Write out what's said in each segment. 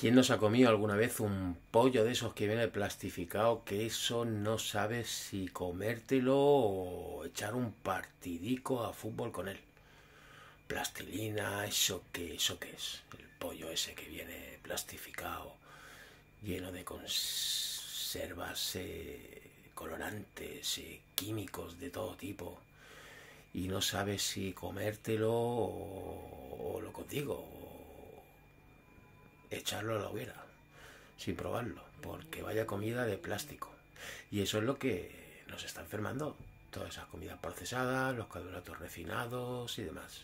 ¿Quién nos ha comido alguna vez un pollo de esos que viene plastificado que eso no sabes si comértelo o echar un partidico a fútbol con él? Plastilina, eso que, eso que es, el pollo ese que viene plastificado, lleno de conservas, eh, colorantes, y eh, químicos de todo tipo, y no sabes si comértelo o, o lo contigo, echarlo a la hoguera, sin probarlo, porque vaya comida de plástico. Y eso es lo que nos está enfermando, todas esas comidas procesadas, los carbohidratos refinados y demás.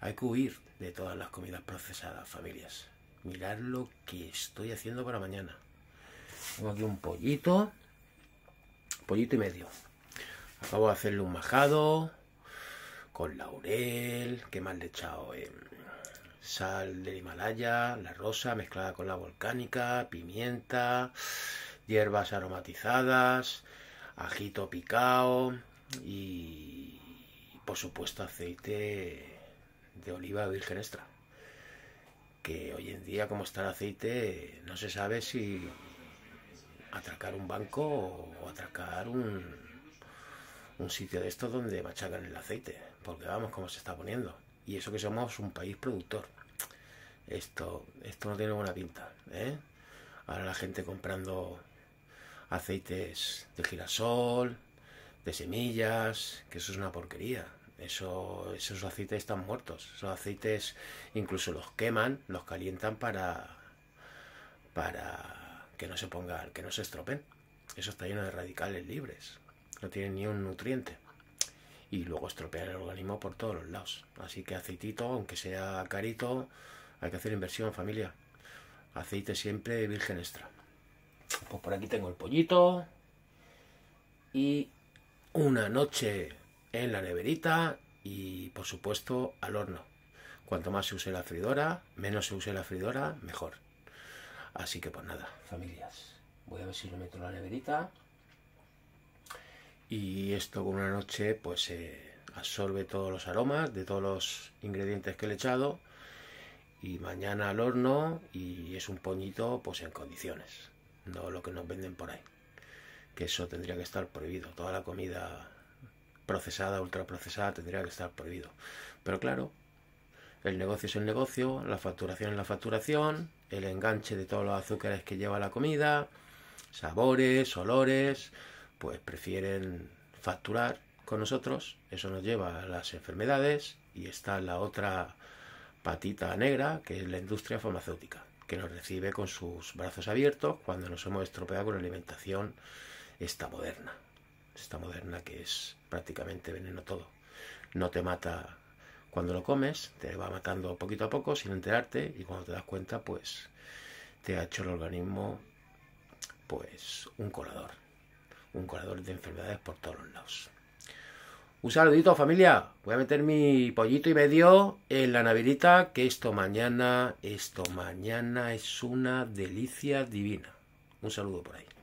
Hay que huir de todas las comidas procesadas, familias. Mirad lo que estoy haciendo para mañana. Tengo aquí un pollito, pollito y medio. Acabo de hacerle un majado con laurel, que mal le he echado? Eh? sal del Himalaya, la rosa mezclada con la volcánica, pimienta, hierbas aromatizadas, ajito picado y por supuesto aceite de oliva virgen extra. Que hoy en día como está el aceite no se sabe si atracar un banco o atracar un, un sitio de estos donde machacan el aceite. Porque vamos, como se está poniendo. Y eso que somos un país productor. Esto, esto no tiene buena pinta. ¿eh? Ahora la gente comprando aceites de girasol, de semillas, que eso es una porquería. esos aceites están muertos. Esos aceites incluso los queman, los calientan para, para que no se pongan, que no se estropen. Eso está lleno de radicales libres. No tienen ni un nutriente y luego estropear el organismo por todos los lados. Así que aceitito, aunque sea carito, hay que hacer inversión, familia. Aceite siempre virgen extra. Pues por aquí tengo el pollito. Y una noche en la neverita y por supuesto al horno. Cuanto más se use la fridora, menos se use la fridora, mejor. Así que pues nada, familias. Voy a ver si lo meto en la neverita y esto con una noche pues se absorbe todos los aromas de todos los ingredientes que he echado y mañana al horno y es un poñito pues en condiciones, no lo que nos venden por ahí. Que eso tendría que estar prohibido, toda la comida procesada, ultraprocesada tendría que estar prohibido. Pero claro, el negocio es el negocio, la facturación es la facturación, el enganche de todos los azúcares que lleva la comida, sabores, olores, pues prefieren facturar con nosotros, eso nos lleva a las enfermedades y está la otra patita negra que es la industria farmacéutica, que nos recibe con sus brazos abiertos cuando nos hemos estropeado con la alimentación esta moderna, esta moderna que es prácticamente veneno todo. No te mata cuando lo comes, te va matando poquito a poco sin enterarte y cuando te das cuenta pues te ha hecho el organismo pues un colador un corredor de enfermedades por todos los lados. Un saludito familia, voy a meter mi pollito y medio en la navirita, que esto mañana, esto mañana es una delicia divina. Un saludo por ahí.